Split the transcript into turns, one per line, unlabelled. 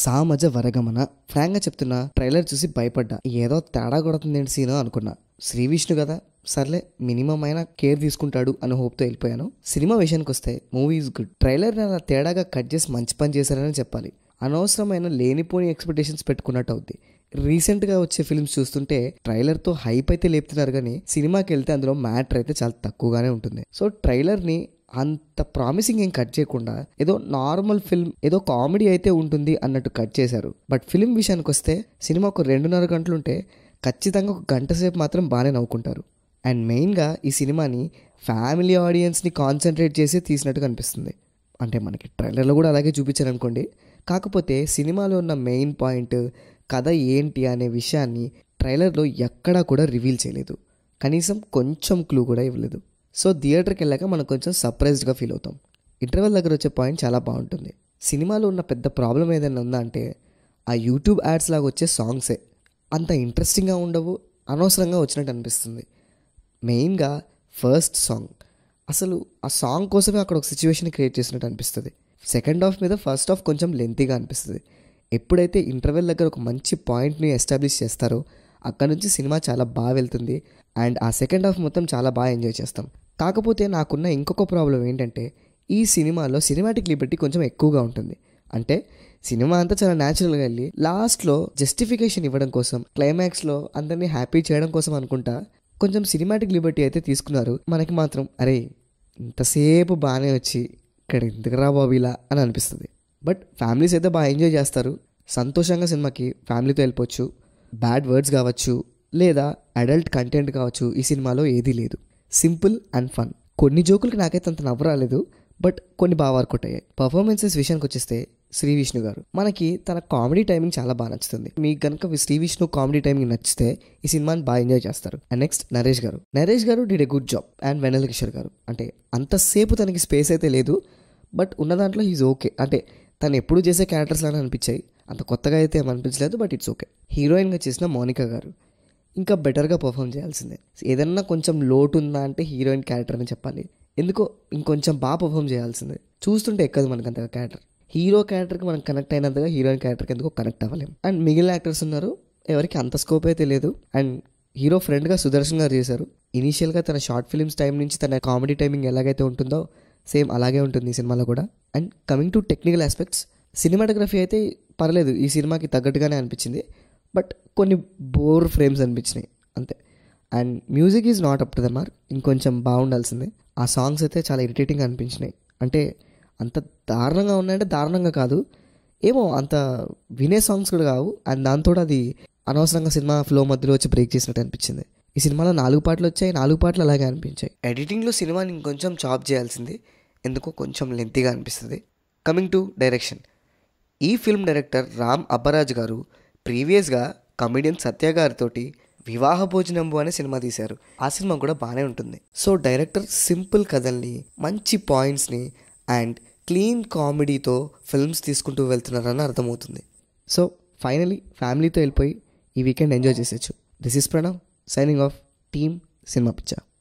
సామజ వరగమన గా చెప్తున్నా ట్రైలర్ చూసి భయపడ్డా ఏదో తేడా కొడుతుంది సీను అనుకున్నా శ్రీ విష్ణు కదా సర్లే మినిమం అయినా కేర్ తీసుకుంటాడు అని హోప్తో వెళ్ళిపోయాను సినిమా విషయానికి వస్తే మూవీ గుడ్ ట్రైలర్ అలా తేడాగా కట్ చేసి మంచి పని చేశారని చెప్పాలి అనవసరమైన లేనిపోని ఎక్స్పెక్టేషన్స్ పెట్టుకున్నట్టు అవుద్ది రీసెంట్గా వచ్చే ఫిల్మ్స్ చూస్తుంటే ట్రైలర్తో హైప్ అయితే లేపుతున్నారు కానీ సినిమాకి వెళ్తే అందులో మ్యాటర్ అయితే చాలా తక్కువగానే ఉంటుంది సో ట్రైలర్ని అంత ప్రామిసింగ్ ఏం కట్ చేయకుండా ఏదో నార్మల్ ఫిల్మ్ ఏదో కామెడీ అయితే ఉంటుంది అన్నట్టు కట్ చేశారు బట్ ఫిల్మ్ విషయానికి వస్తే సినిమా ఒక రెండున్నర గంటలుంటే ఖచ్చితంగా ఒక గంట సేపు మాత్రం బాగానే నవ్వుకుంటారు అండ్ మెయిన్గా ఈ సినిమాని ఫ్యామిలీ ఆడియన్స్ని కాన్సన్ట్రేట్ చేసి తీసినట్టు కనిపిస్తుంది అంటే మనకి ట్రైలర్లో కూడా అలాగే చూపించారు అనుకోండి కాకపోతే సినిమాలో ఉన్న మెయిన్ పాయింట్ కథ ఏంటి అనే విషయాన్ని ట్రైలర్లో ఎక్కడా కూడా రివీల్ చేయలేదు కనీసం కొంచెం క్లూ కూడా ఇవ్వలేదు సో థియేటర్కి వెళ్ళాక మనం కొంచెం సర్ప్రైజ్డ్గా ఫీల్ అవుతాం ఇంటర్వెల్ దగ్గర వచ్చే పాయింట్ చాలా బాగుంటుంది సినిమాలో ఉన్న పెద్ద ప్రాబ్లం ఏదైనా ఉందా అంటే ఆ యూట్యూబ్ యాడ్స్ లాగా వచ్చే సాంగ్సే అంత ఇంట్రెస్టింగ్గా ఉండవు అనవసరంగా వచ్చినట్టు అనిపిస్తుంది మెయిన్గా ఫస్ట్ సాంగ్ అసలు ఆ సాంగ్ కోసమే అక్కడ ఒక సిచ్యువేషన్ క్రియేట్ చేసినట్టు అనిపిస్తుంది సెకండ్ హాఫ్ మీద ఫస్ట్ హాఫ్ కొంచెం లెంతీగా అనిపిస్తుంది ఎప్పుడైతే ఇంటర్వెల్ దగ్గర ఒక మంచి పాయింట్ని ఎస్టాబ్లిష్ చేస్తారో అక్కడ నుంచి సినిమా చాలా బాగా వెళ్తుంది అండ్ ఆ సెకండ్ హాఫ్ మొత్తం చాలా బాగా ఎంజాయ్ చేస్తాం కాకపోతే నాకున్న ఇంకొక ప్రాబ్లం ఏంటంటే ఈ సినిమాలో సినిమాటిక్ లిబర్టీ కొంచెం ఎక్కువగా ఉంటుంది అంటే సినిమా అంతా చాలా న్యాచురల్గా వెళ్ళి లాస్ట్లో జస్టిఫికేషన్ ఇవ్వడం కోసం క్లైమాక్స్లో అందరినీ హ్యాపీ చేయడం కోసం అనుకుంటా కొంచెం సినిమాటిక్ లిబర్టీ అయితే తీసుకున్నారు మనకి మాత్రం అరే ఇంతసేపు బాగానే వచ్చి ఇక్కడ ఎందుకురా బాబు ఇలా అని అనిపిస్తుంది బట్ ఫ్యామిలీస్ అయితే బాగా ఎంజాయ్ చేస్తారు సంతోషంగా సినిమాకి ఫ్యామిలీతో వెళ్ళిపోవచ్చు బ్యాడ్ వర్డ్స్ కావచ్చు లేదా అడల్ట్ కంటెంట్ కావచ్చు ఈ సినిమాలో ఏదీ లేదు సింపుల్ అండ్ ఫన్ కొన్ని జోకులకు నాకైతే అంత నవ్వరాలేదు బట్ కొన్ని బాగా కొట్టాయి పర్ఫార్మెన్సెస్ విషయానికి వచ్చేస్తే శ్రీ విష్ణు గారు మనకి తన కామెడీ టైమింగ్ చాలా బాగా నచ్చుతుంది మీకు కనుక శ్రీ విష్ణు కామెడీ టైమింగ్ నచ్చితే ఈ సినిమాని బాగా ఎంజాయ్ చేస్తారు and next Naresh garu Naresh garu did a good job and Vennela Kishore garu అంటే అంతసేపు తనకి స్పేస్ అయితే లేదు బట్ ఉన్న దాంట్లో ఈజ్ ఓకే అంటే తను ఎప్పుడు చేసే క్యారెక్టర్స్ లాగా అనిపించాయి అంత కొత్తగా అయితే ఏమనిపించలేదు బట్ ఇట్స్ ఓకే హీరోయిన్గా చేసిన మోనికా గారు ఇంకా బెటర్గా పర్ఫామ్ చేయాల్సిందే ఏదన్నా కొంచెం లోటు ఉందా అంటే హీరోయిన్ క్యారెక్టర్ అని చెప్పాలి ఎందుకో ఇంకొంచెం బాగా పర్ఫామ్ చేయాల్సిందే చూస్తుంటే ఎక్కదు మనకు అంతగా క్యారెక్టర్ హీరో క్యారెక్టర్కి మనం కనెక్ట్ అయినంతగా హీరోయిన్ క్యారెక్టర్కి ఎందుకో కనెక్ట్ అవ్వలేము అండ్ మిగిలిన యాక్టర్స్ ఉన్నారు ఎవరికి అంత స్కోప్ అయితే లేదు అండ్ హీరో ఫ్రెండ్గా సుదర్శన్ గారు చేశారు ఇనీషియల్గా తన షార్ట్ ఫిల్మ్స్ టైం నుంచి తన కామెడీ టైమింగ్ ఎలాగైతే ఉంటుందో సేమ్ అలాగే ఉంటుంది ఈ సినిమాలో కూడా and coming to technical aspects cinematography అయితే పర్లేదు ఈ సినిమాకి తగ్గట్టుగానే అనిపించింది బట్ కొన్ని బోర్ ఫ్రేమ్స్ అనిపించినాయి అంతే and music is not up to the mark ఇంకొంచెం బాగుండాల్సిందే ఆ సాంగ్స్ అయితే చాలా ఇరిటేటింగ్ అనిపించినాయి అంటే అంత దారుణంగా ఉన్నాయంటే దారుణంగా కాదు ఏమో అంత వినే సాంగ్స్ కూడా కావు అండ్ దాంతో అది అనవసరంగా సినిమా ఫ్లో మధ్యలో వచ్చి బ్రేక్ చేసినట్టు అనిపించింది ఈ సినిమాలో నాలుగు పాటలు వచ్చాయి నాలుగు పాటలు అలాగే అనిపించాయి ఎడిటింగ్లో సినిమాని ఇంకొంచెం చాప్ చేయాల్సింది ఎందుకో కొంచెం లెంతీగా అనిపిస్తుంది కమింగ్ టు డైరెక్షన్ ఈ ఫిల్మ్ డైరెక్టర్ రామ్ అబ్బరాజ్ గారు ప్రీవియస్గా కమెడియన్ సత్య గారితో వివాహ భోజనంబు అనే సినిమా తీశారు ఆ సినిమా కూడా బాగానే ఉంటుంది సో డైరెక్టర్ సింపుల్ కథల్ని మంచి పాయింట్స్ని అండ్ క్లీన్ కామెడీతో ఫిల్మ్స్ తీసుకుంటూ వెళ్తున్నారని అర్థమవుతుంది సో ఫైనలీ ఫ్యామిలీతో వెళ్ళిపోయి ఈ వీకెండ్ ఎంజాయ్ చేసేచ్చు this is Pranav signing off team cinema picture